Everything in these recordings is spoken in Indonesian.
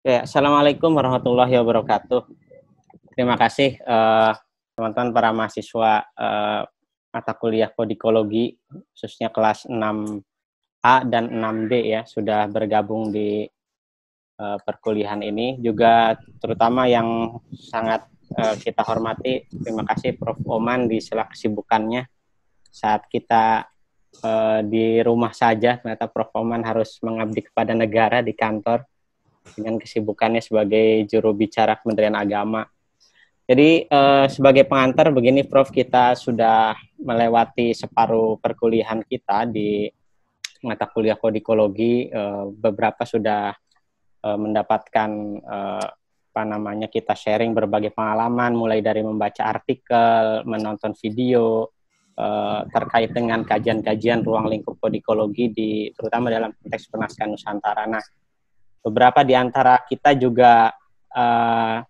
Oke, ya, assalamualaikum warahmatullahi wabarakatuh. Terima kasih eh, teman-teman uh, para mahasiswa uh, mata kuliah kodikologi khususnya kelas 6A dan 6D ya sudah bergabung di uh, perkuliahan ini juga terutama yang sangat uh, kita hormati terima kasih Prof Oman di sela kesibukannya saat kita di rumah saja ternyata Prof Oman harus mengabdi kepada negara di kantor dengan kesibukannya sebagai juru bicara Kementerian Agama. Jadi eh, sebagai pengantar begini Prof, kita sudah melewati separuh perkuliahan kita di mata kuliah kodikologi eh, beberapa sudah eh, mendapatkan eh, apa namanya kita sharing berbagai pengalaman mulai dari membaca artikel, menonton video eh, terkait dengan kajian-kajian ruang lingkup kodikologi di terutama dalam konteks penaskan Nusantara. Nah, beberapa di antara kita juga teman eh,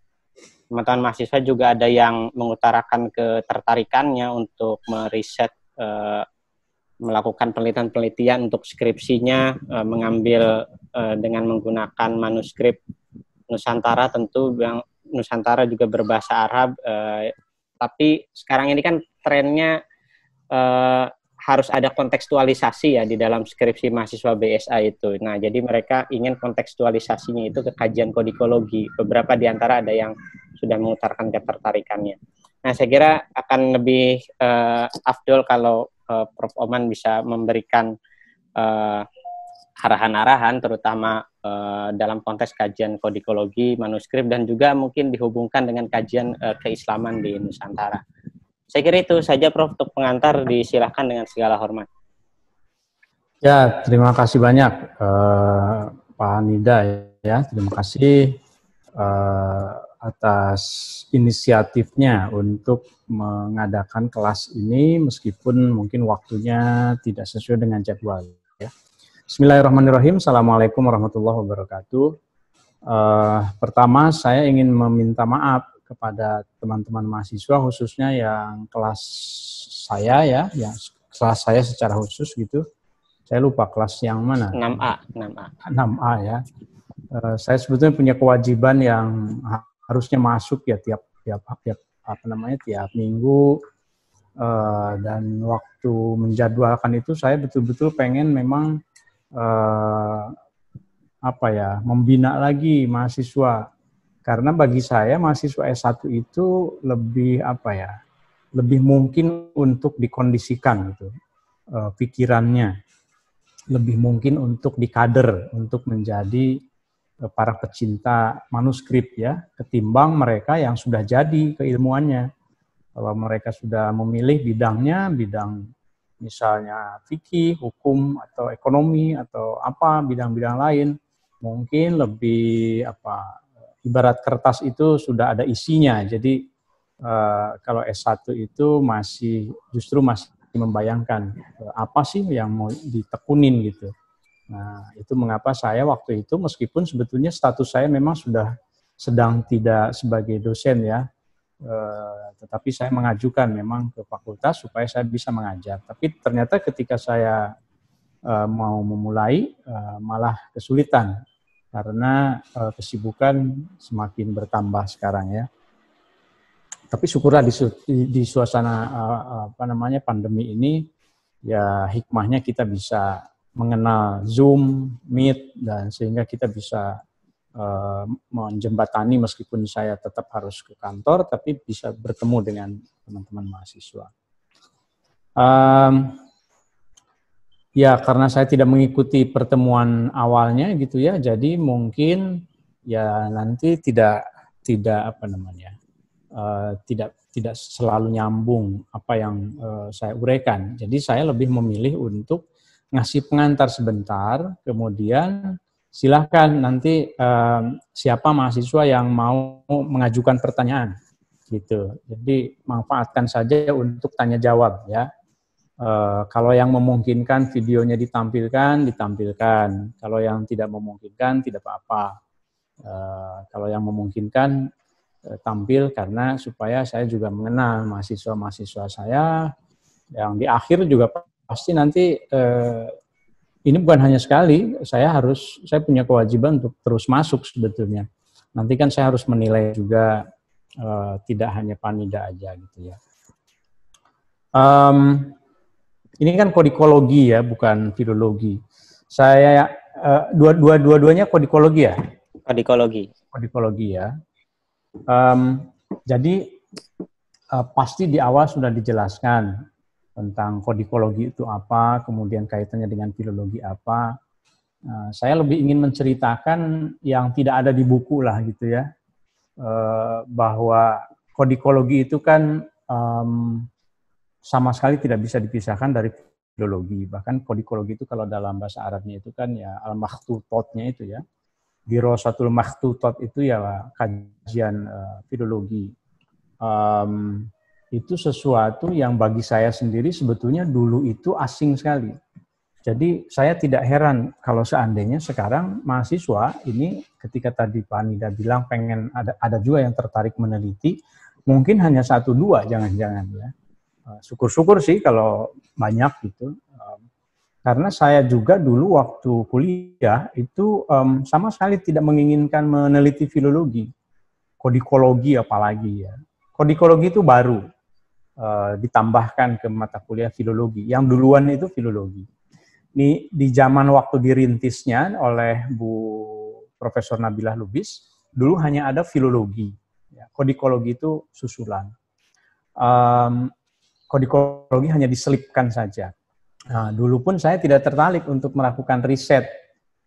teman-teman mahasiswa juga ada yang mengutarakan ketertarikannya untuk meriset uh, melakukan penelitian-penelitian untuk skripsinya uh, mengambil uh, dengan menggunakan manuskrip Nusantara tentu yang Nusantara juga berbahasa Arab tapi sekarang ini kan trennya harus ada kontekstualisasi ya di dalam skripsi mahasiswa BSA itu. Nah, jadi mereka ingin kontekstualisasinya itu ke kajian kodikologi. Beberapa di antara ada yang sudah mengutarakan ketertarikannya. Nah, saya kira akan lebih uh, afdol kalau uh, Prof. Oman bisa memberikan arahan eh, arahan-arahan terutama uh, dalam konteks kajian kodikologi manuskrip dan juga mungkin dihubungkan dengan kajian uh, keislaman di Nusantara. Saya kira itu saja Prof untuk pengantar disilahkan dengan segala hormat. Ya, terima kasih banyak eh, Pak Nida. ya. Terima kasih eh, atas inisiatifnya untuk mengadakan kelas ini meskipun mungkin waktunya tidak sesuai dengan jadwal ya. Bismillahirrahmanirrahim. Assalamualaikum warahmatullahi wabarakatuh. Uh, pertama, saya ingin meminta maaf kepada teman-teman mahasiswa khususnya yang kelas saya ya, yang kelas saya secara khusus gitu. Saya lupa kelas yang mana. 6A, 6A. 6A ya. Uh, saya sebetulnya punya kewajiban yang harusnya masuk ya tiap tiap tiap apa namanya tiap minggu uh, dan waktu menjadwalkan itu saya betul-betul pengen memang uh, apa ya membina lagi mahasiswa karena bagi saya mahasiswa S1 itu lebih apa ya? Lebih mungkin untuk dikondisikan gitu eh, pikirannya. Lebih mungkin untuk dikader untuk menjadi eh, para pecinta manuskrip ya, ketimbang mereka yang sudah jadi keilmuannya. Kalau mereka sudah memilih bidangnya, bidang misalnya fikih, hukum atau ekonomi atau apa bidang-bidang lain mungkin lebih apa ibarat kertas itu sudah ada isinya. Jadi uh, kalau S1 itu masih justru masih membayangkan uh, apa sih yang mau ditekunin gitu. Nah, itu mengapa saya waktu itu meskipun sebetulnya status saya memang sudah sedang tidak sebagai dosen ya, Uh, tetapi saya mengajukan memang ke fakultas supaya saya bisa mengajar. Tapi ternyata ketika saya uh, mau memulai uh, malah kesulitan karena uh, kesibukan semakin bertambah sekarang ya. Tapi syukurlah di, di, di suasana uh, apa namanya pandemi ini ya hikmahnya kita bisa mengenal Zoom, Meet dan sehingga kita bisa uh, menjembatani meskipun saya tetap harus ke kantor tapi bisa bertemu dengan teman-teman mahasiswa. Um, Ya, karena saya tidak mengikuti pertemuan awalnya gitu ya, jadi mungkin ya nanti tidak tidak apa namanya uh, tidak tidak selalu nyambung apa yang uh, saya uraikan. Jadi saya lebih memilih untuk ngasih pengantar sebentar, kemudian silahkan nanti uh, siapa mahasiswa yang mau mengajukan pertanyaan gitu. Jadi manfaatkan saja untuk tanya jawab ya Eh, kalau yang memungkinkan videonya ditampilkan, ditampilkan. Kalau yang tidak memungkinkan, tidak apa-apa. Uh, kalau yang memungkinkan, uh, tampil karena supaya saya juga mengenal mahasiswa-mahasiswa saya. Yang di akhir juga pasti nanti ini bukan hanya sekali. Saya harus, saya punya kewajiban untuk terus masuk sebetulnya. Nanti kan saya harus menilai juga tidak hanya panida aja gitu ya. Um, ini kan kodikologi ya, bukan filologi. Saya uh, dua dua dua duanya kodikologi ya. Kodikologi. Kodikologi ya. Um, jadi uh, pasti di awal sudah dijelaskan tentang kodikologi itu apa, kemudian kaitannya dengan filologi apa. Uh, saya lebih ingin menceritakan yang tidak ada di buku lah gitu ya, uh, bahwa kodikologi itu kan um, sama sekali tidak bisa dipisahkan dari filologi. Bahkan kodikologi itu kalau dalam bahasa Arabnya itu kan ya al-mahtutotnya itu ya. Biro Girosatul mahtutot itu ya kajian uh, filologi. Um, itu sesuatu yang bagi saya sendiri sebetulnya dulu itu asing sekali. Jadi saya tidak heran kalau seandainya sekarang mahasiswa ini ketika tadi Pak Anida bilang pengen ada ada juga yang tertarik meneliti, mungkin hanya satu dua jangan-jangan ya. Eh, syukur-syukur sih kalau banyak gitu. karena saya juga dulu waktu kuliah itu um, sama sekali tidak menginginkan meneliti filologi, kodikologi apalagi ya. Kodikologi itu baru uh, ditambahkan ke mata kuliah filologi. Yang duluan itu filologi. Ini di zaman waktu dirintisnya oleh Bu Profesor Nabilah Lubis, dulu hanya ada filologi. Ya, kodikologi itu susulan. Um, kodikologi hanya diselipkan saja. Nah, dulu pun saya tidak tertarik untuk melakukan riset,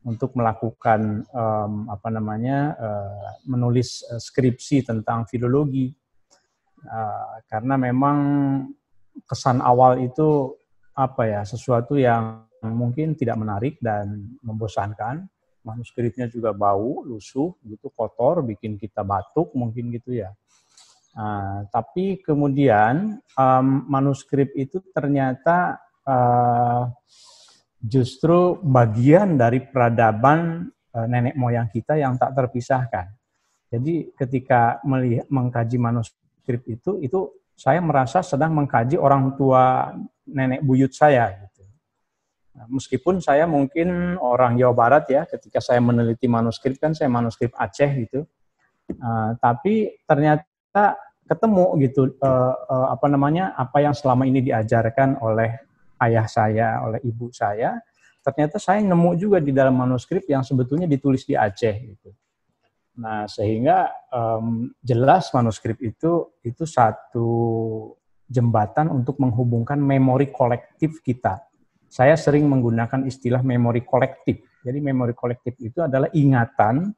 untuk melakukan um, apa namanya uh, menulis eh, skripsi tentang filologi, uh, karena memang kesan awal itu apa ya sesuatu yang mungkin tidak menarik dan membosankan. Manuskripnya juga bau, lusuh, gitu, kotor, bikin kita batuk, mungkin gitu ya. Uh, tapi kemudian um, manuskrip itu ternyata uh, justru bagian dari peradaban uh, nenek moyang kita yang tak terpisahkan. Jadi ketika melihat, mengkaji manuskrip itu, itu saya merasa sedang mengkaji orang tua nenek buyut saya. Gitu. Nah, meskipun saya mungkin orang Jawa Barat ya, ketika saya meneliti manuskrip kan saya manuskrip Aceh gitu, uh, tapi ternyata kita ketemu gitu uh, uh, apa namanya apa yang selama ini diajarkan oleh ayah saya, oleh ibu saya, ternyata saya nemu juga di dalam manuskrip yang sebetulnya ditulis di Aceh gitu. Nah, sehingga um, jelas manuskrip itu itu satu jembatan untuk menghubungkan memori kolektif kita. Saya sering menggunakan istilah memori kolektif. Jadi memori kolektif itu adalah ingatan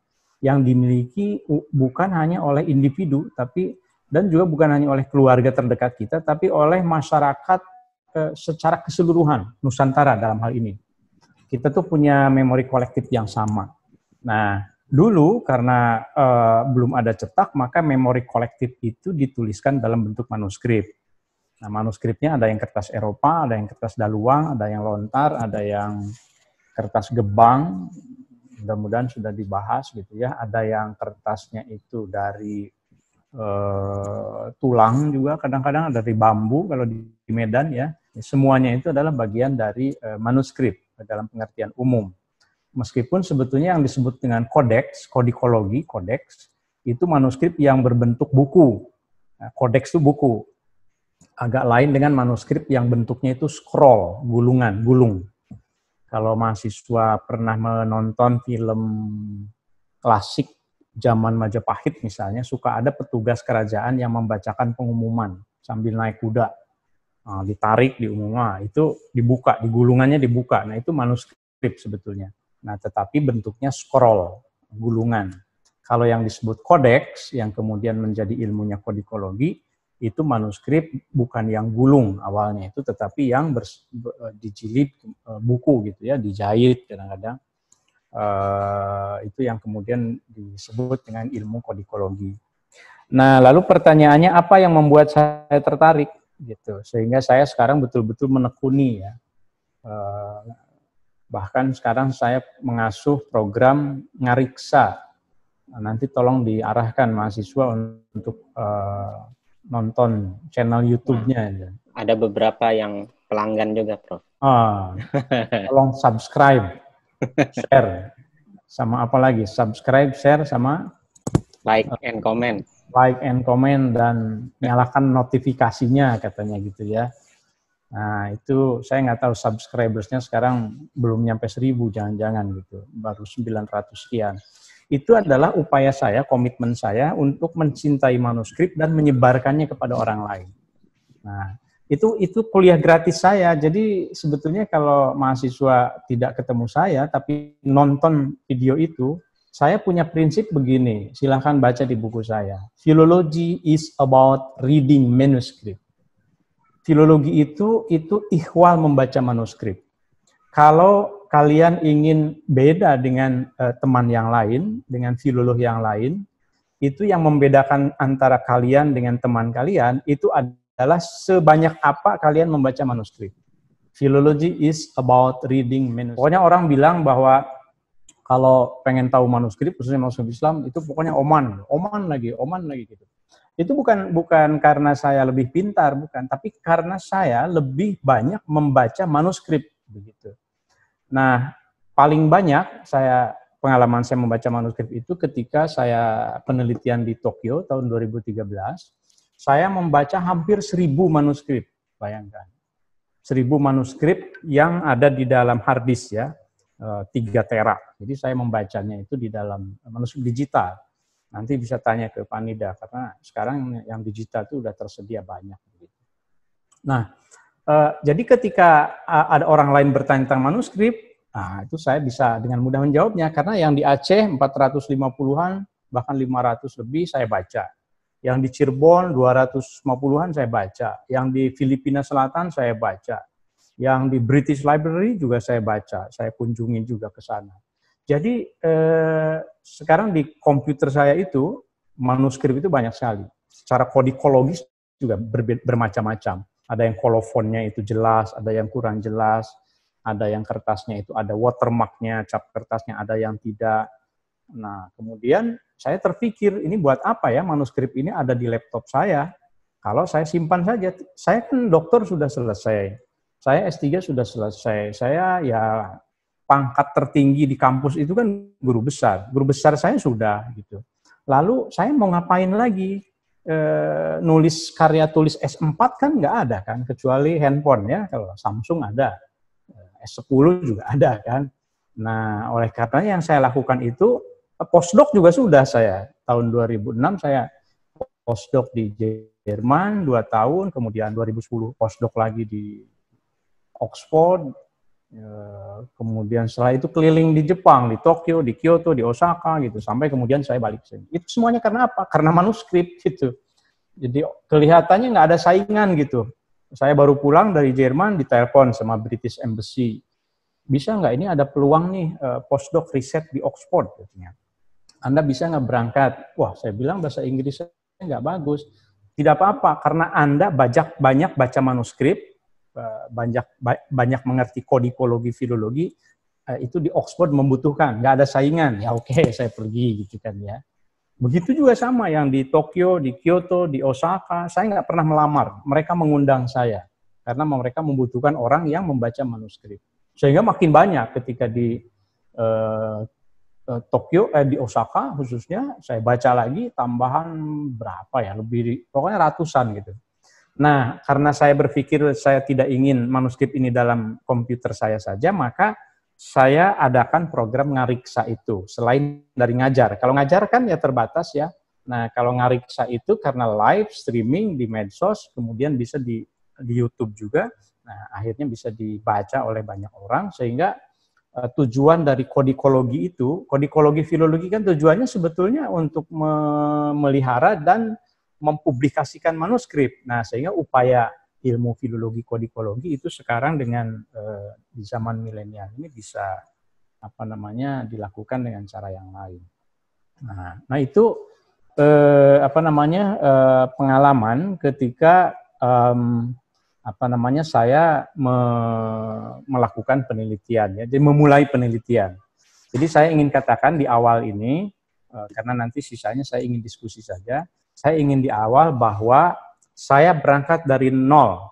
yang dimiliki bukan hanya oleh individu tapi dan juga bukan hanya oleh keluarga terdekat kita tapi oleh masyarakat e, secara keseluruhan Nusantara dalam hal ini. Kita tuh punya memori kolektif yang sama. Nah, dulu karena eh, belum ada cetak maka memori kolektif itu dituliskan dalam bentuk manuskrip. Nah, manuskripnya ada yang kertas Eropa, ada yang kertas daluang, ada yang lontar, ada yang kertas gebang, mudah-mudahan sudah dibahas gitu ya. Ada yang kertasnya itu dari eh, tulang juga, kadang-kadang dari bambu kalau di, Medan ya. Semuanya itu adalah bagian dari eh, manuskrip dalam pengertian umum. Meskipun sebetulnya yang disebut dengan kodeks, kodikologi, kodeks, itu manuskrip yang berbentuk buku. Nah, kodeks itu buku. Agak lain dengan manuskrip yang bentuknya itu scroll, gulungan, gulung kalau mahasiswa pernah menonton film klasik zaman Majapahit misalnya, suka ada petugas kerajaan yang membacakan pengumuman sambil naik kuda. Nah, ditarik, di nah, itu dibuka, digulungannya dibuka. Nah, itu manuskrip sebetulnya. Nah, tetapi bentuknya scroll, gulungan. Kalau yang disebut kodeks, yang kemudian menjadi ilmunya kodikologi, itu manuskrip bukan yang gulung awalnya itu tetapi yang ber, eh, dijilid eh, buku gitu ya dijahit kadang-kadang uh, itu yang kemudian disebut dengan ilmu kodikologi. Nah lalu pertanyaannya apa yang membuat saya tertarik gitu sehingga saya sekarang betul-betul menekuni ya uh, bahkan sekarang saya mengasuh program ngariksa nanti tolong diarahkan mahasiswa untuk uh, nonton channel YouTube-nya. Hmm. ada beberapa yang pelanggan juga, Prof. Ah, tolong subscribe, share, sama apa lagi? Subscribe, share, sama like uh, and comment. Like and comment dan nyalakan notifikasinya katanya gitu ya. Nah itu saya nggak tahu subscribersnya sekarang belum nyampe seribu jangan-jangan gitu, baru 900 sekian itu adalah upaya saya, komitmen saya untuk mencintai manuskrip dan menyebarkannya kepada orang lain. Nah, itu itu kuliah gratis saya. Jadi sebetulnya kalau mahasiswa tidak ketemu saya tapi nonton video itu, saya punya prinsip begini, silahkan baca di buku saya. Filologi is about reading manuscript. Filologi itu itu ikhwal membaca manuskrip. Kalau kalian ingin beda dengan uh, teman yang lain, dengan siluluh yang lain, itu yang membedakan antara kalian dengan teman kalian itu adalah sebanyak apa kalian membaca manuskrip. Filologi is about reading manuskrip. Pokoknya orang bilang bahwa kalau pengen tahu manuskrip khususnya manuskrip Islam itu pokoknya oman, oman lagi, oman lagi gitu. Itu bukan bukan karena saya lebih pintar, bukan, tapi karena saya lebih banyak membaca manuskrip begitu. Nah, paling banyak saya pengalaman saya membaca manuskrip itu ketika saya penelitian di Tokyo tahun 2013, saya membaca hampir seribu manuskrip, bayangkan. seribu manuskrip yang ada di dalam hard ya, eh, tiga tera. Jadi saya membacanya itu di dalam manuskrip digital. Nanti bisa tanya ke Panida karena sekarang yang digital itu sudah tersedia banyak. Nah, Uh, jadi ketika uh, ada orang lain bertanya tentang manuskrip, nah itu saya bisa dengan mudah menjawabnya karena yang di Aceh 450-an bahkan 500 lebih saya baca. Yang di Cirebon 250-an saya baca, yang di Filipina Selatan saya baca, yang di British Library juga saya baca, saya kunjungi juga ke sana. Jadi eh, sekarang di komputer saya itu manuskrip itu banyak sekali. Secara kodikologis juga bermacam-macam ada yang kolofonnya itu jelas, ada yang kurang jelas, ada yang kertasnya itu ada watermarknya, cap kertasnya ada yang tidak. Nah, kemudian saya terpikir ini buat apa ya manuskrip ini ada di laptop saya? Kalau saya simpan saja, saya kan dokter sudah selesai, saya S3 sudah selesai, saya ya pangkat tertinggi di kampus itu kan guru besar, guru besar saya sudah gitu. Lalu saya mau ngapain lagi? e, nulis karya tulis S4 kan nggak ada kan, kecuali handphone ya. Kalau Samsung ada, eh, S10 juga ada kan. Nah, oleh karena yang saya lakukan itu, eh, postdoc juga sudah saya. Tahun 2006 saya postdoc di Jerman 2 tahun, kemudian 2010 postdoc lagi di Oxford, Ya, kemudian setelah itu keliling di Jepang, di Tokyo, di Kyoto, di Osaka gitu sampai kemudian saya balik ke sini. Itu semuanya karena apa? Karena manuskrip gitu. Jadi kelihatannya nggak ada saingan gitu. Saya baru pulang dari Jerman ditelepon sama British Embassy. Bisa nggak ini ada peluang nih eh, postdoc riset di Oxford katanya. Anda bisa nggak berangkat? Wah, saya bilang bahasa Inggris saya nggak bagus. Tidak apa-apa karena Anda banyak banyak baca manuskrip, Eh, banyak banyak mengerti kodikologi filologi eh, itu di Oxford membutuhkan nggak ada saingan ya oke okay, saya pergi gitu kan ya begitu juga sama yang di Tokyo di Kyoto di Osaka saya nggak pernah melamar mereka mengundang saya karena mereka membutuhkan orang yang membaca manuskrip sehingga makin banyak ketika di eh, eh Tokyo eh, di Osaka khususnya saya baca lagi tambahan berapa ya lebih pokoknya ratusan gitu Nah, karena saya berpikir saya tidak ingin manuskrip ini dalam komputer saya saja, maka saya adakan program ngariksa itu selain dari ngajar. Kalau ngajar kan ya terbatas ya. Nah, kalau ngariksa itu karena live streaming di medsos, kemudian bisa di, di YouTube juga. Nah, akhirnya bisa dibaca oleh banyak orang sehingga uh, tujuan dari kodikologi itu, kodikologi filologi kan tujuannya sebetulnya untuk memelihara dan mempublikasikan manuskrip. Nah, sehingga upaya ilmu filologi kodikologi itu sekarang dengan eh, di zaman milenial ini bisa apa namanya dilakukan dengan cara yang lain. Nah, nah itu eh, apa namanya eh, pengalaman ketika eh, apa namanya saya me melakukan penelitian ya, jadi memulai penelitian. Jadi saya ingin katakan di awal ini eh, karena nanti sisanya saya ingin diskusi saja saya ingin di awal bahwa saya berangkat dari nol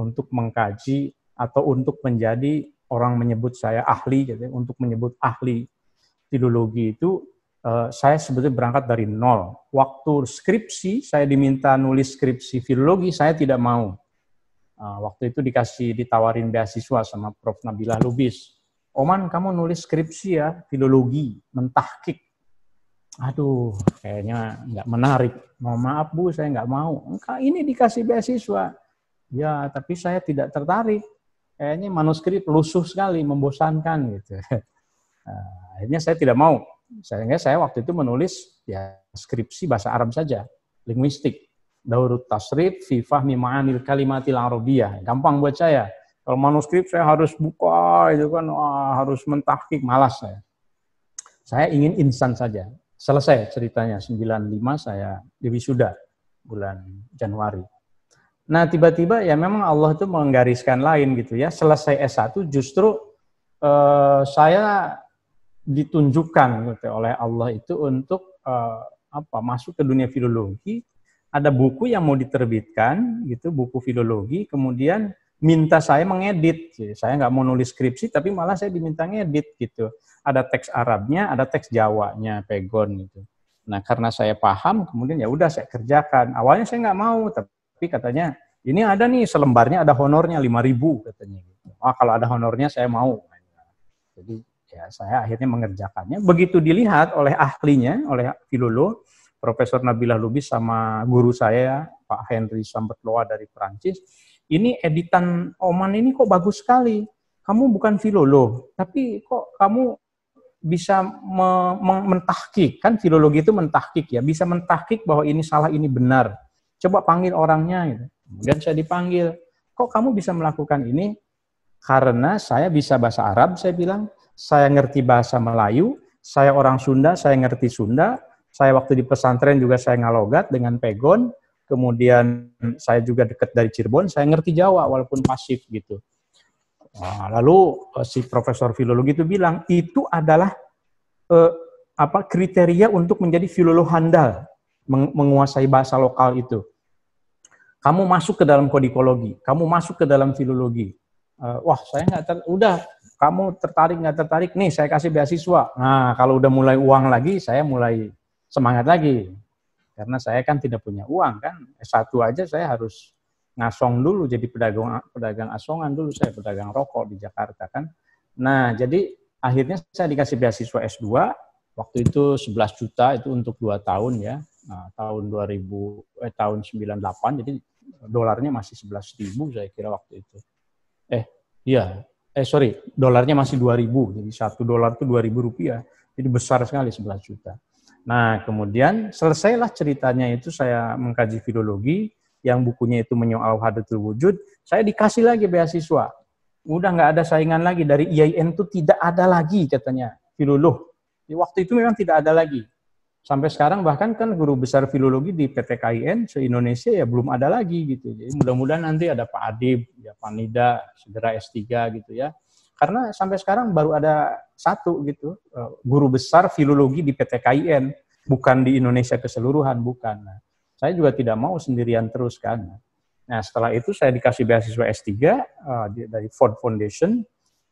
untuk mengkaji atau untuk menjadi orang menyebut saya ahli, jadi gitu ya, untuk menyebut ahli filologi itu eh, saya sebetulnya berangkat dari nol. Waktu skripsi saya diminta nulis skripsi filologi, saya tidak mau. Eh, waktu itu dikasih ditawarin beasiswa sama Prof. Nabila Lubis. Oman, kamu nulis skripsi ya, filologi, mentahkik aduh kayaknya nggak menarik. Mohon maaf Bu, saya nggak mau. Enggak, ini dikasih beasiswa. Ya, tapi saya tidak tertarik. Kayaknya manuskrip lusuh sekali, membosankan gitu. Eh, akhirnya saya tidak mau. sayangnya saya waktu itu menulis ya skripsi bahasa Arab saja, linguistik. Daurut tasrif fi fahmi ma'anil kalimatil arabiyah. Gampang buat saya. Kalau manuskrip saya harus buka itu kan wah, harus mentahkik malas saya. Saya ingin instan saja selesai ceritanya 95 saya diwisuda bulan Januari. Nah, tiba-tiba ya memang Allah itu menggariskan lain gitu ya. Selesai S1 justru eh, saya ditunjukkan gitu oleh Allah itu untuk eh, apa? masuk ke dunia filologi. Ada buku yang mau diterbitkan gitu, buku filologi, kemudian minta saya mengedit. saya nggak mau nulis skripsi tapi malah saya diminta ngedit gitu ada teks Arabnya, ada teks Jawanya, pegon gitu. Nah karena saya paham, kemudian ya udah saya kerjakan. Awalnya saya nggak mau, tapi katanya ini ada nih selembarnya ada honornya 5000 katanya gitu. Oh, kalau ada honornya saya mau. Jadi ya saya akhirnya mengerjakannya. Begitu dilihat oleh ahlinya, oleh filolog, Profesor Nabila Lubis sama guru saya Pak Henry Sambetloa dari Perancis, ini editan Oman ini kok bagus sekali. Kamu bukan filolog, tapi kok kamu bisa me mentahkik kan filologi itu mentahkik ya bisa mentahkik bahwa ini salah ini benar coba panggil orangnya gitu. kemudian saya dipanggil kok kamu bisa melakukan ini karena saya bisa bahasa Arab saya bilang saya ngerti bahasa Melayu saya orang Sunda saya ngerti Sunda saya waktu di pesantren juga saya ngalogat dengan pegon kemudian saya juga dekat dari Cirebon saya ngerti Jawa walaupun pasif gitu Nah, lalu eh, si profesor filologi itu bilang itu adalah eh, apa kriteria untuk menjadi filolog handal meng menguasai bahasa lokal itu. Kamu masuk ke dalam kodikologi, kamu masuk ke dalam filologi. Eh, wah, saya nggak ter udah kamu tertarik nggak tertarik nih saya kasih beasiswa. Nah, kalau udah mulai uang lagi, saya mulai semangat lagi. Karena saya kan tidak punya uang kan. satu aja saya harus ngasong dulu jadi pedagang pedagang asongan dulu saya pedagang rokok di Jakarta kan. Nah, jadi akhirnya saya dikasih beasiswa S2 waktu itu 11 juta itu untuk 2 tahun ya. Nah, tahun 2000 eh tahun 98 jadi dolarnya masih 11.000 saya kira waktu itu. Eh, iya. Eh sorry, dolarnya masih 2000. Jadi satu dolar itu 2000 rupiah. Jadi besar sekali 11 juta. Nah, kemudian selesailah ceritanya itu saya mengkaji filologi, yang bukunya itu menyoal hadatul wujud, saya dikasih lagi beasiswa. Udah nggak ada saingan lagi dari IAIN itu tidak ada lagi katanya filolog. Di waktu itu memang tidak ada lagi. Sampai sekarang bahkan kan guru besar filologi di PTKIN se-Indonesia ya belum ada lagi gitu. Jadi mudah-mudahan nanti ada Pak Adib, ya Nida, segera S3 gitu ya. Karena sampai sekarang baru ada satu gitu, eh, guru besar filologi di PT KIN bukan di Indonesia keseluruhan, bukan. Nah, saya juga tidak mau sendirian terus kan. Nah setelah itu saya dikasih beasiswa S3 uh, eh, dari Ford Foundation,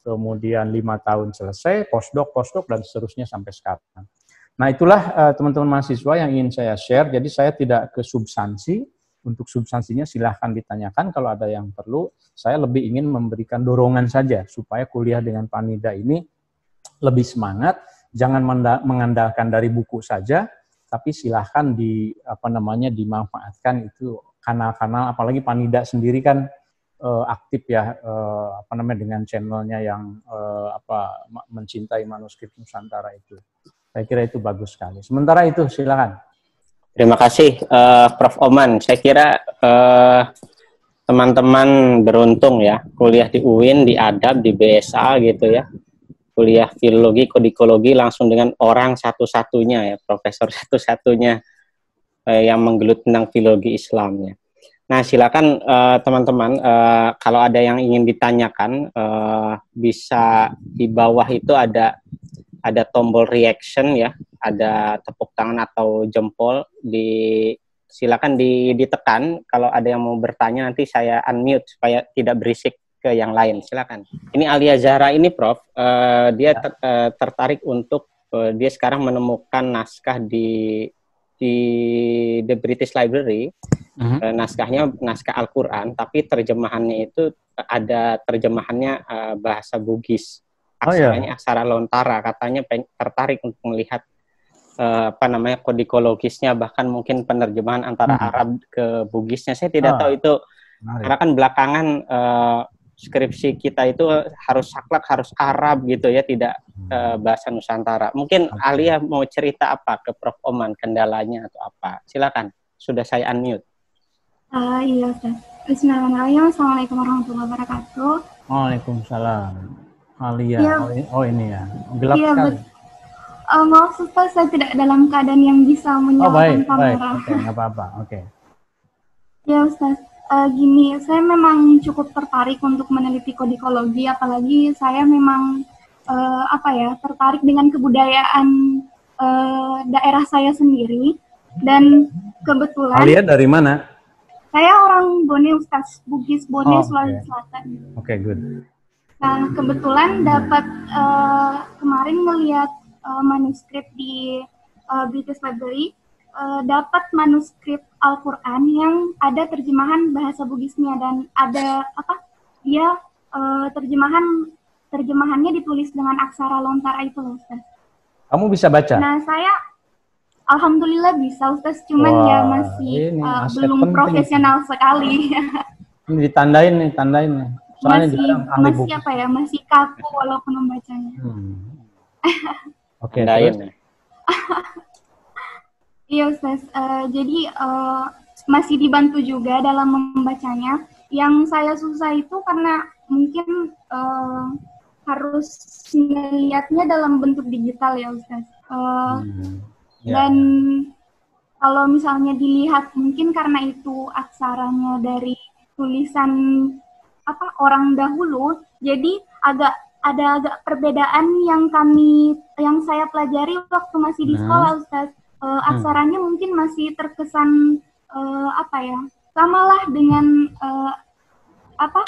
kemudian lima tahun selesai, postdoc, postdoc dan seterusnya sampai sekarang. Nah itulah eh, teman-teman uh, mahasiswa yang ingin saya share. Jadi saya tidak ke substansi. Untuk substansinya silahkan ditanyakan kalau ada yang perlu. Saya lebih ingin memberikan dorongan saja supaya kuliah dengan Panida ini lebih semangat. Jangan mengandalkan dari buku saja, tapi silahkan di apa namanya dimanfaatkan itu kanal-kanal apalagi Panida sendiri kan uh, aktif ya uh, apa namanya dengan channelnya yang uh, apa mencintai manuskrip Nusantara itu. Saya kira itu bagus sekali. Sementara itu silakan. Terima kasih uh, Prof Oman. Saya kira teman teman-teman beruntung ya kuliah di UIN, di Adab, di BSA gitu ya kuliah filologi kodikologi langsung dengan orang satu-satunya ya profesor satu-satunya eh, yang menggelut tentang filologi Islamnya. Nah silakan teman eh, teman-teman uh, kalau ada yang ingin ditanyakan uh, bisa di bawah itu ada ada tombol reaction ya ada tepuk tangan atau jempol di silakan ditekan kalau ada yang mau bertanya nanti saya unmute supaya tidak berisik ke yang lain. Silakan. Ini Alia Zahra ini, Prof, uh, dia ter, uh, tertarik untuk uh, dia sekarang menemukan naskah di di The British Library, uh-huh. naskahnya naskah Al-Quran, tapi terjemahannya itu ada terjemahannya uh, bahasa Bugis. Aksaranya oh, iya. aksara lontara, katanya tertarik untuk melihat uh, apa namanya kodikologisnya bahkan mungkin penerjemahan antara mhm. Arab ke Bugisnya saya tidak ah. tahu itu karena kan belakangan uh, skripsi kita itu harus saklek, harus Arab gitu ya, tidak uh, bahasa Nusantara. Mungkin okay. Alia mau cerita apa ke Prof Oman kendalanya atau apa? Silakan, sudah saya unmute. uh, iya, Ustaz. Bismillahirrahmanirrahim. Assalamualaikum warahmatullahi wabarakatuh. Waalaikumsalam. Alia, ya. oh ini ya, gelap ya, sekali. Uh, maaf Ustaz, saya tidak dalam keadaan yang bisa menyalakan oh, baik, kamera. Baik, oke, okay, apa-apa, oke. Okay. Ya Ustaz uh, gini, saya memang cukup tertarik untuk meneliti kodikologi, apalagi saya memang uh, apa ya tertarik dengan kebudayaan uh, daerah saya sendiri dan kebetulan. Kalian dari mana? Saya orang Bone Ustaz Bugis Bone oh, Sulawesi okay. Selatan. Oke, okay, good. Nah, kebetulan dapat uh, kemarin melihat uh, manuskrip di uh, British Library uh, dapat manuskrip Al-Qur'an yang ada terjemahan bahasa Bugisnya dan ada apa? Dia uh, terjemahan terjemahannya ditulis dengan aksara lontara itu loh, Ustaz. Kamu bisa baca? Nah, saya alhamdulillah bisa, Ustaz, cuman ya Wah, ya masih uh, belum penting. profesional sekali. ini ditandain nih, tandain nih. Soalnya masih, masih apa ya, masih kaku walaupun membacanya. Hmm. Oke, okay, Iya Ustaz, uh, jadi uh, masih dibantu juga dalam membacanya. Yang saya susah itu karena mungkin uh, harus melihatnya dalam bentuk digital ya Ustaz. Uh, hmm. yeah. Dan kalau misalnya dilihat mungkin karena itu aksaranya dari tulisan apa orang dahulu, jadi agak ada agak perbedaan yang kami yang saya pelajari waktu masih di nah. sekolah Ustaz uh, eh, aksaranya hmm. mungkin masih terkesan uh, apa ya samalah dengan uh, apa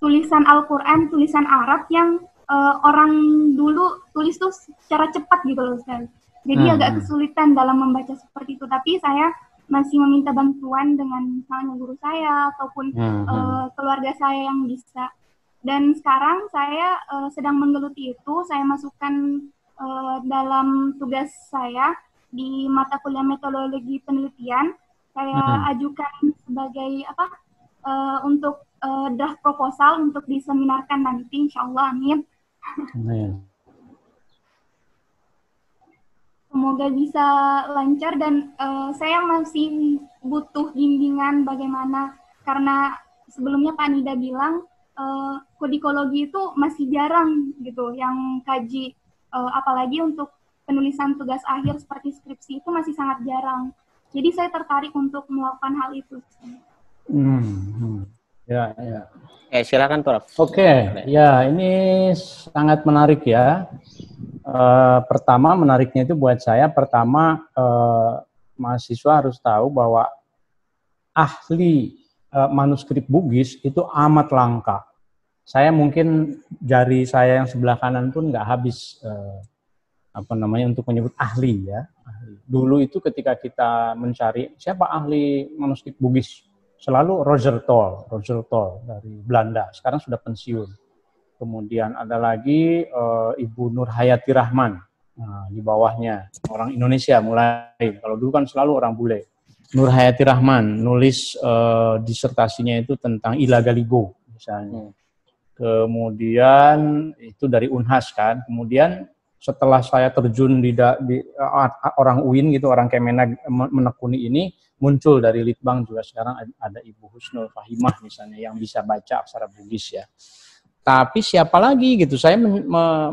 tulisan Al-Quran tulisan Arab yang uh, orang dulu tulis tuh secara cepat gitu loh Ustaz. Jadi hmm. agak hmm. kesulitan dalam membaca seperti itu. Tapi saya masih meminta bantuan dengan misalnya guru saya ataupun hmm. uh, keluarga saya yang bisa. Dan sekarang saya uh, sedang menggeluti itu. Saya masukkan Eh, dalam tugas saya di mata kuliah metodologi penelitian saya uh-huh. ajukan sebagai apa uh, untuk uh, draft proposal untuk diseminarkan nanti insya Allah amin. amin. Semoga bisa lancar dan uh, saya masih butuh bimbingan bagaimana karena sebelumnya Pak Nida bilang uh, kodikologi itu masih jarang gitu yang kaji uh, apalagi untuk penulisan tugas akhir seperti skripsi itu masih sangat jarang. Jadi saya tertarik untuk melakukan hal itu. Hmm. hmm. Ya, ya. Eh, silakan Prof. Oke, okay. ya ini sangat menarik ya. Uh, pertama menariknya itu buat saya pertama uh, mahasiswa harus tahu bahwa ahli uh, manuskrip Bugis itu amat langka saya mungkin jari saya yang sebelah kanan pun nggak habis eh, apa namanya untuk menyebut ahli ya. Dulu itu ketika kita mencari siapa ahli manuskrip Bugis, selalu Roger Toll, Roger Toll dari Belanda. Sekarang sudah pensiun. Kemudian ada lagi eh, Ibu Nur Hayati Rahman nah, di bawahnya orang Indonesia mulai. Kalau dulu kan selalu orang bule. Nur Hayati Rahman nulis eh, disertasinya itu tentang Ilagaligo misalnya. Hmm kemudian itu dari Unhas kan, kemudian setelah saya terjun di, di orang UIN gitu, orang Kemenag menekuni ini, muncul dari Litbang juga sekarang ada Ibu Husnul Fahimah misalnya yang bisa baca aksara Bugis ya. Tapi siapa lagi gitu? Saya men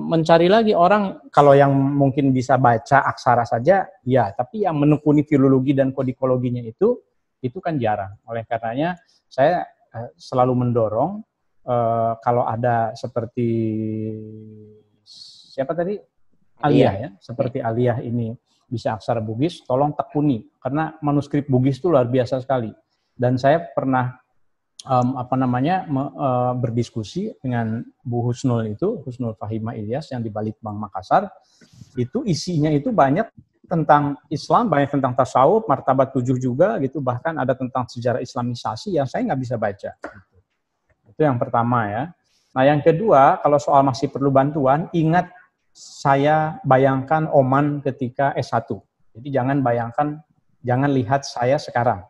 mencari lagi orang kalau yang mungkin bisa baca aksara saja, ya. Tapi yang menekuni filologi dan kodikologinya itu, itu kan jarang. Oleh karenanya saya eh, selalu mendorong Eh, kalau ada seperti siapa tadi Aliyah iya. ya, seperti Aliyah ini bisa aksara Bugis, tolong tekuni karena manuskrip Bugis itu luar biasa sekali. Dan saya pernah um, apa namanya me, uh, berdiskusi dengan Bu Husnul itu, Husnul Fahima Ilyas yang di balik Bank Makassar, itu isinya itu banyak tentang Islam, banyak tentang tasawuf, martabat tujuh juga gitu, bahkan ada tentang sejarah Islamisasi yang saya nggak bisa baca. Itu yang pertama ya. Nah yang kedua, kalau soal masih perlu bantuan, ingat saya bayangkan Oman ketika S1. Jadi jangan bayangkan, jangan lihat saya sekarang.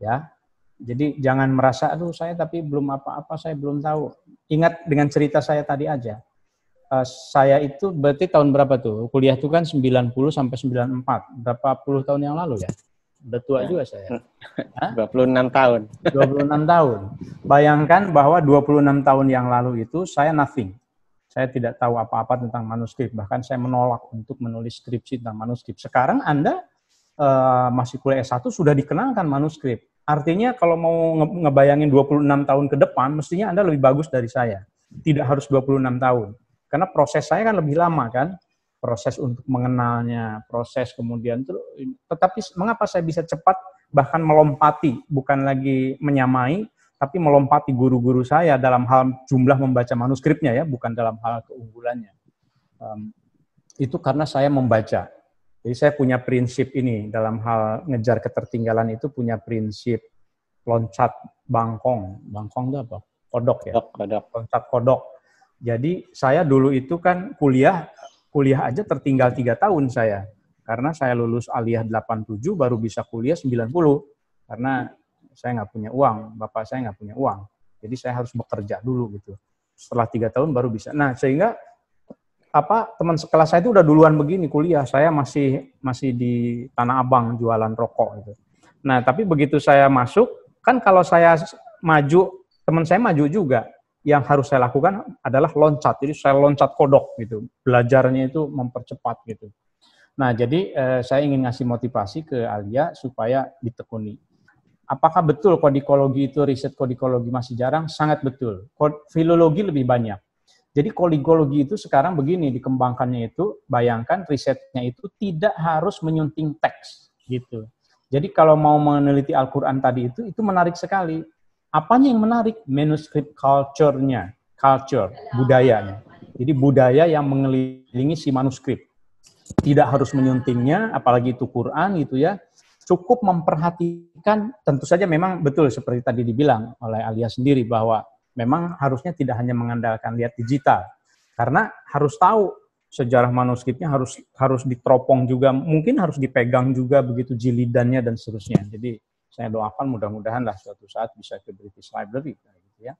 Ya, jadi jangan merasa, aduh saya tapi belum apa-apa, saya belum tahu. Ingat dengan cerita saya tadi aja. Uh, saya itu berarti tahun berapa tuh? Kuliah itu kan 90 sampai 94, berapa puluh tahun yang lalu ya? Udah tua ya. juga saya. Hmm. Hah? 26 tahun. 26 tahun. Bayangkan bahwa 26 tahun yang lalu itu saya nothing. Saya tidak tahu apa-apa tentang manuskrip. Bahkan saya menolak untuk menulis skripsi tentang manuskrip. Sekarang Anda uh, masih kuliah S1 sudah dikenalkan manuskrip. Artinya kalau mau nge ngebayangin 26 tahun ke depan, mestinya Anda lebih bagus dari saya. Tidak harus 26 tahun. Karena proses saya kan lebih lama kan proses untuk mengenalnya, proses kemudian terus. Tetapi mengapa saya bisa cepat bahkan melompati, bukan lagi menyamai, tapi melompati guru-guru saya dalam hal jumlah membaca manuskripnya ya, bukan dalam hal keunggulannya. Um, itu karena saya membaca. Jadi saya punya prinsip ini dalam hal ngejar ketertinggalan itu punya prinsip loncat bangkong. Bangkong itu apa? Kodok ya. Kodok, kodok. Loncat kodok. Jadi saya dulu itu kan kuliah kuliah aja tertinggal tiga tahun saya. Karena saya lulus aliyah 87 baru bisa kuliah 90. Karena saya nggak punya uang, bapak saya nggak punya uang. Jadi saya harus bekerja dulu gitu. Setelah tiga tahun baru bisa. Nah sehingga apa teman sekelas saya itu udah duluan begini kuliah. Saya masih masih di Tanah Abang jualan rokok gitu. Nah tapi begitu saya masuk kan kalau saya maju teman saya maju juga yang harus saya lakukan adalah loncat. Jadi saya loncat kodok gitu. Belajarnya itu mempercepat gitu. Nah, jadi eh, saya ingin ngasih motivasi ke Alia supaya ditekuni. Apakah betul kodikologi itu riset kodikologi masih jarang? Sangat betul. Kod filologi lebih banyak. Jadi kodikologi itu sekarang begini dikembangkannya itu, bayangkan risetnya itu tidak harus menyunting teks gitu. Jadi kalau mau meneliti Al-Qur'an tadi itu itu menarik sekali apanya yang menarik? Manuskrip culture-nya, culture, budayanya. Jadi budaya yang mengelilingi si manuskrip. Tidak harus menyuntingnya, apalagi itu Quran gitu ya. Cukup memperhatikan, tentu saja memang betul seperti tadi dibilang oleh Alia sendiri bahwa memang harusnya tidak hanya mengandalkan lihat digital. Karena harus tahu sejarah manuskripnya harus harus diteropong juga, mungkin harus dipegang juga begitu jilidannya dan seterusnya. Jadi saya doakan mudah-mudahan lah suatu saat bisa ke British Library. Gitu ya.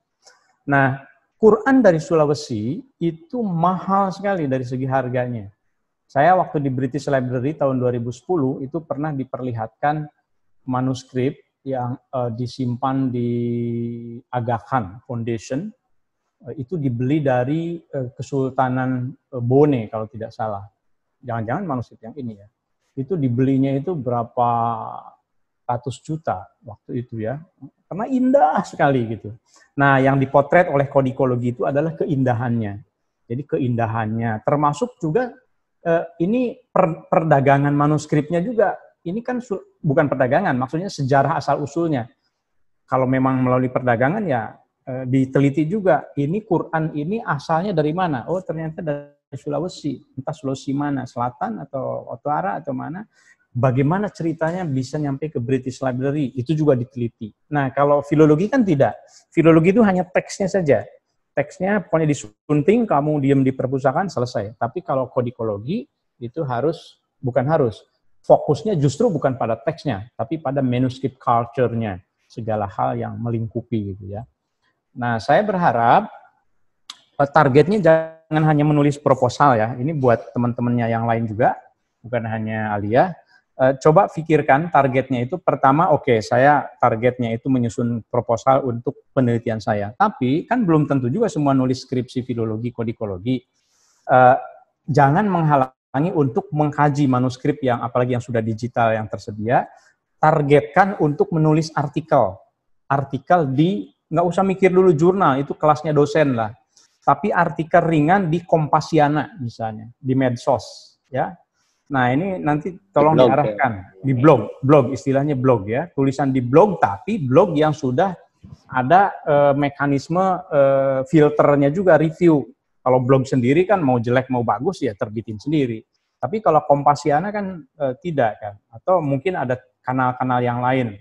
Nah, Quran dari Sulawesi itu mahal sekali dari segi harganya. Saya waktu di British Library tahun 2010 itu pernah diperlihatkan manuskrip yang uh, disimpan di Aga Khan Foundation uh, itu dibeli dari uh, Kesultanan uh, Bone kalau tidak salah. Jangan-jangan manuskrip yang ini ya. Itu dibelinya itu berapa 400 juta waktu itu ya. Karena indah sekali gitu. Nah, yang dipotret oleh kodikologi itu adalah keindahannya. Jadi keindahannya, termasuk juga eh, ini per, perdagangan manuskripnya juga. Ini kan bukan perdagangan, maksudnya sejarah asal usulnya. Kalau memang melalui perdagangan ya eh, diteliti juga. Ini Quran ini asalnya dari mana? Oh ternyata dari Sulawesi, entah Sulawesi mana, selatan atau utara atau mana bagaimana ceritanya bisa nyampe ke British Library itu juga diteliti. Nah kalau filologi kan tidak, filologi itu hanya teksnya saja, teksnya pokoknya disunting, kamu diem di perpustakaan selesai. Tapi kalau kodikologi itu harus bukan harus fokusnya justru bukan pada teksnya, tapi pada manuscript culture-nya segala hal yang melingkupi gitu ya. Nah saya berharap eh, targetnya jangan hanya menulis proposal ya. Ini buat teman-temannya yang lain juga, bukan hanya Alia Eh, coba pikirkan targetnya itu pertama oke okay, saya targetnya itu menyusun proposal untuk penelitian saya tapi kan belum tentu juga semua nulis skripsi filologi kodikologi uh, jangan menghalangi untuk mengkaji manuskrip yang apalagi yang sudah digital yang tersedia targetkan untuk menulis artikel artikel di nggak usah mikir dulu jurnal itu kelasnya dosen lah tapi artikel ringan di Kompasiana misalnya di medsos ya Nah, ini nanti tolong di blog, ya. diarahkan ya. di blog, blog istilahnya blog ya, tulisan di blog tapi blog yang sudah ada e, mekanisme e, filternya juga review. Kalau blog sendiri kan mau jelek mau bagus ya terbitin sendiri. Tapi kalau Kompasiana kan e, tidak kan atau mungkin ada kanal-kanal yang lain.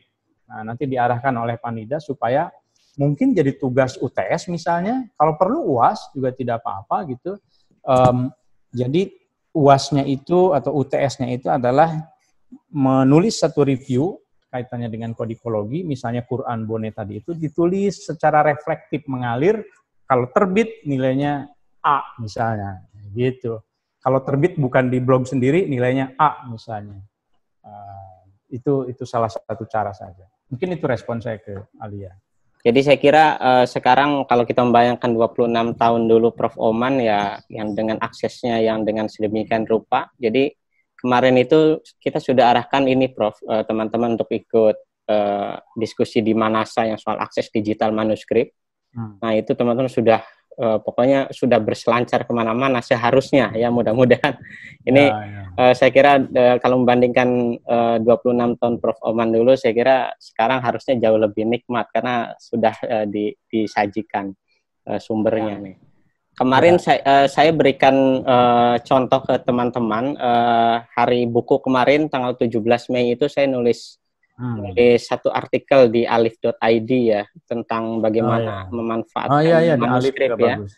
Nah, nanti diarahkan oleh Panida supaya mungkin jadi tugas UTS misalnya, kalau perlu UAS juga tidak apa-apa gitu. Um, jadi UASnya itu atau UTS-nya itu adalah menulis satu review kaitannya dengan kodikologi, misalnya Quran Bone tadi itu ditulis secara reflektif mengalir, kalau terbit nilainya A misalnya, gitu. Kalau terbit bukan di blog sendiri nilainya A misalnya. Ah, itu itu salah satu cara saja. Mungkin itu respon saya ke Alia. Jadi saya kira uh, sekarang kalau kita membayangkan 26 tahun dulu Prof Oman ya yang dengan aksesnya yang dengan sedemikian rupa. Jadi kemarin itu kita sudah arahkan ini Prof eh, teman-teman uh, untuk ikut uh, diskusi di Manasa yang soal akses digital manuskrip. Hmm. Nah, itu teman-teman sudah uh, pokoknya sudah berselancar kemana-mana seharusnya ya mudah-mudahan ini ya, ya. Uh, saya kira uh, kalau membandingkan uh, 26 tahun Prof Oman dulu saya kira sekarang harusnya jauh lebih nikmat karena sudah uh, di, disajikan uh, sumbernya ya. nih kemarin ya. saya, uh, saya berikan uh, contoh ke teman-teman uh, hari buku kemarin tanggal 17 Mei itu saya nulis hmm. satu artikel di alif.id ya tentang bagaimana oh, iya. memanfaatkan oh, iya, iya, manuskrip ya bagus.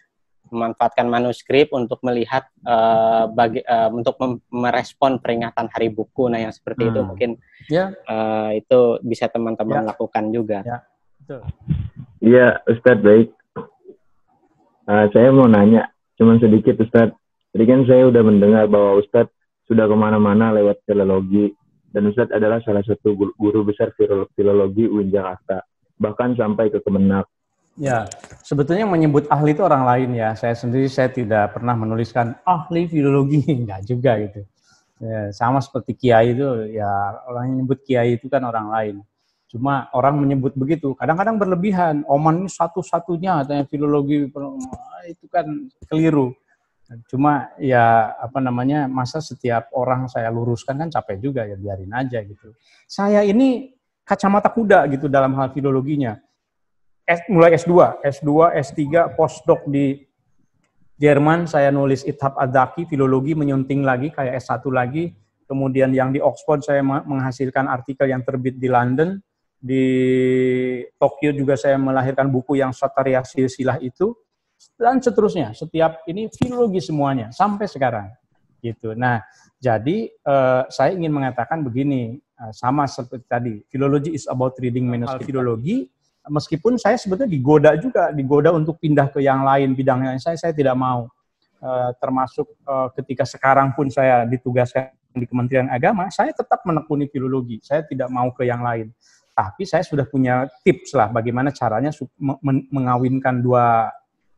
memanfaatkan manuskrip untuk melihat uh, bagi uh, untuk merespon peringatan hari buku nah yang seperti hmm. itu mungkin ya. uh, itu bisa teman-teman yeah. lakukan juga ya iya Ustadz baik uh, saya mau nanya cuman sedikit Ustadz tadi kan saya udah mendengar bahwa Ustadz sudah kemana-mana lewat telelogi dan Ustadz adalah salah satu guru besar filologi UIN Jakarta, bahkan sampai ke Kemenak. Ya, sebetulnya menyebut ahli itu orang lain ya. Saya sendiri saya tidak pernah menuliskan ahli filologi, enggak juga gitu. Ya, sama seperti kiai itu ya orang yang menyebut kiai itu kan orang lain. Cuma orang menyebut begitu, kadang-kadang berlebihan. Oman ini satu-satunya katanya filologi itu kan keliru Cuma ya apa namanya masa setiap orang saya luruskan kan capek juga ya biarin aja gitu. Saya ini kacamata kuda gitu dalam hal filologinya. S, mulai S2, S2, S3, postdoc di Jerman saya nulis itab Adaki, filologi menyunting lagi kayak S1 lagi. Kemudian yang di Oxford saya menghasilkan artikel yang terbit di London. Di Tokyo juga saya melahirkan buku yang Sotaria Silsilah itu dan seterusnya. Setiap ini filologi semuanya sampai sekarang. Gitu. Nah, jadi uh, saya ingin mengatakan begini, uh, sama seperti tadi, filologi is about reading minus Filologi meskipun saya sebetulnya digoda juga, digoda untuk pindah ke yang lain bidang yang saya saya tidak mau. uh, termasuk ketika sekarang pun saya ditugaskan di Kementerian Agama, saya tetap menekuni filologi. Saya tidak mau ke yang lain. Tapi saya sudah punya tips lah bagaimana caranya mengawinkan dua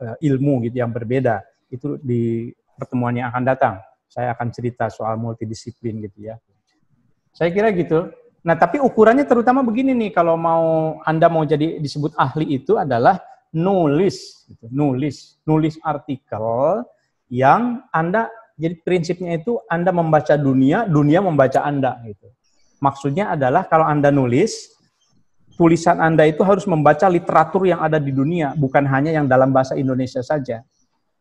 Eh, ilmu gitu yang berbeda itu di pertemuan yang akan datang saya akan cerita soal multidisiplin gitu ya saya kira gitu nah tapi ukurannya terutama begini nih kalau mau anda mau jadi disebut ahli itu adalah nulis gitu. nulis nulis artikel yang anda jadi prinsipnya itu anda membaca dunia dunia membaca anda gitu maksudnya adalah kalau anda nulis tulisan Anda itu harus membaca literatur yang ada di dunia, bukan hanya yang dalam bahasa Indonesia saja.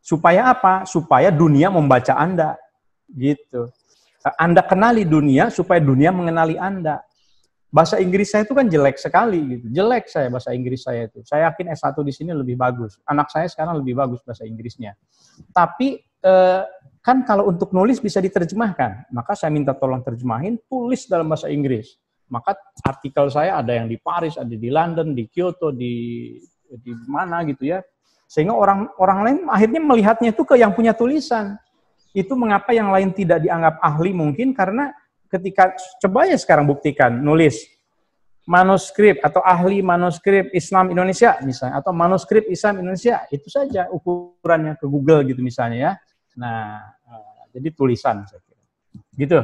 Supaya apa? Supaya dunia membaca Anda. Gitu. Anda kenali dunia supaya dunia mengenali Anda. Bahasa Inggris saya itu kan jelek sekali gitu. Jelek saya bahasa Inggris saya itu. Saya yakin S1 di sini lebih bagus. Anak saya sekarang lebih bagus bahasa Inggrisnya. Tapi eh, kan kalau untuk nulis bisa diterjemahkan. Maka saya minta tolong terjemahin, tulis dalam bahasa Inggris maka artikel saya ada yang di Paris, ada di London, di Kyoto, di di mana gitu ya. Sehingga orang orang lain akhirnya melihatnya itu ke yang punya tulisan. Itu mengapa yang lain tidak dianggap ahli mungkin karena ketika coba ya sekarang buktikan nulis manuskrip atau ahli manuskrip Islam Indonesia misalnya atau manuskrip Islam Indonesia itu saja ukurannya ke Google gitu misalnya ya. Nah, eh, jadi tulisan Gitu.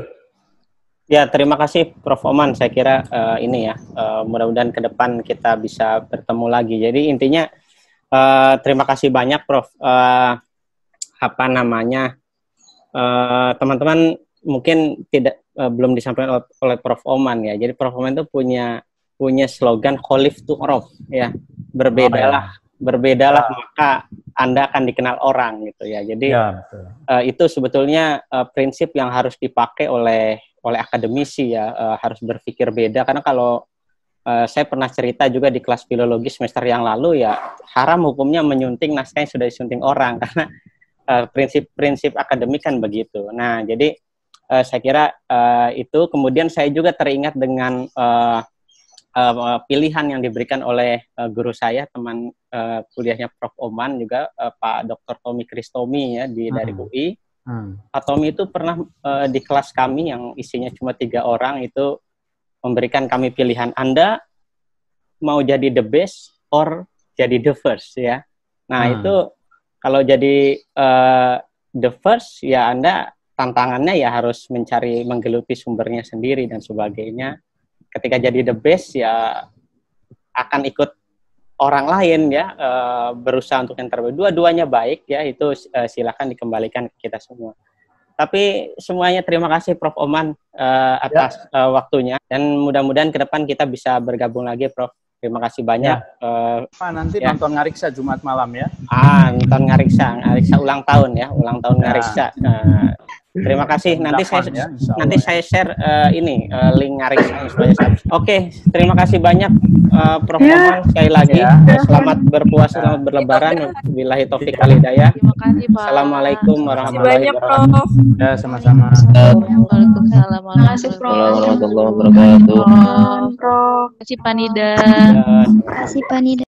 Ya, terima kasih Prof. Oman. Saya kira uh, ini ya, uh, mudah-mudahan ke depan kita bisa bertemu lagi. Jadi intinya uh, terima kasih banyak Prof. Uh, apa namanya, teman-teman uh, mungkin tidak uh, belum disampaikan oleh, Prof. Oman ya. Jadi Prof. Oman itu punya punya slogan Kholif to Orof ya. Berbedalah, oh, ya. berbedalah ya. Ah. maka anda akan dikenal orang gitu ya. Jadi ya, betul. Uh, itu sebetulnya uh, prinsip yang harus dipakai oleh oleh akademisi ya uh, harus berpikir beda karena kalau uh, saya pernah cerita juga di kelas filologi semester yang lalu ya haram hukumnya menyunting naskah yang sudah disunting orang karena eh, prinsip-prinsip uh, akademik kan begitu. Nah jadi uh, saya kira uh, itu kemudian saya juga teringat dengan uh, pilihan yang diberikan oleh guru saya teman kuliahnya Prof Oman juga Pak Dr Tommy Kristomi ya di dari hmm. UI hmm. Atomi itu pernah uh, di kelas kami yang isinya cuma tiga orang itu memberikan kami pilihan Anda mau jadi the best or jadi the first ya. Nah hmm. itu kalau jadi uh, the first ya Anda tantangannya ya harus mencari menggeluti sumbernya sendiri dan sebagainya. Ketika jadi the best ya akan ikut orang lain ya uh, berusaha untuk yang terbaik dua-duanya baik ya itu uh, silakan dikembalikan ke kita semua tapi semuanya terima kasih Prof Oman uh, atas ya. uh, waktunya dan mudah-mudahan ke depan kita bisa bergabung lagi Prof terima kasih banyak ya. uh, Pak nanti ya. nonton Ngariksa Jumat malam ya ah nonton Ngariksa Ngariksa ulang tahun ya ulang tahun ya. Ngariksa uh, Terima hmm. kasih. Nanti saya ya, nanti saya share uh, ini uh, link ngaring Oke, okay, terima kasih banyak uh, Prof. Ya. sekali lagi. Ya. Selamat berpuasa, ya. selamat berlebaran. Ya. Bilahi taufik kasih hidayah. Assalamualaikum warahmatullahi wabarakatuh. Ya, sama-sama. Waalaikumsalam warahmatullahi wabarakatuh. Terima kasih Panida. Ya, terima kasih Panida.